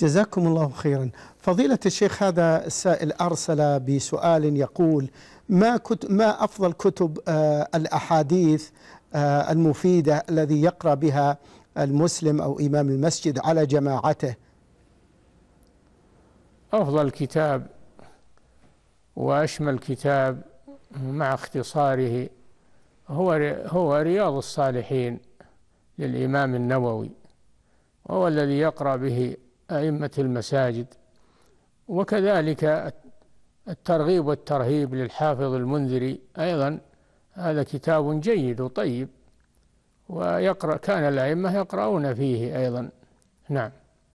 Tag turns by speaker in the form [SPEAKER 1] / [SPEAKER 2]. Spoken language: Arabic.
[SPEAKER 1] جزاكم الله خيرا فضيلة الشيخ هذا السائل أرسل بسؤال يقول ما, كت ما أفضل كتب آه الأحاديث آه المفيدة الذي يقرأ بها المسلم أو إمام المسجد على جماعته
[SPEAKER 2] أفضل كتاب وأشمل كتاب مع اختصاره هو هو رياض الصالحين للإمام النووي وهو الذي يقرأ به أئمة المساجد وكذلك الترغيب والترهيب للحافظ المنذري أيضا هذا كتاب جيد وطيب ويقرأ كان الأئمة يقرؤون فيه أيضا نعم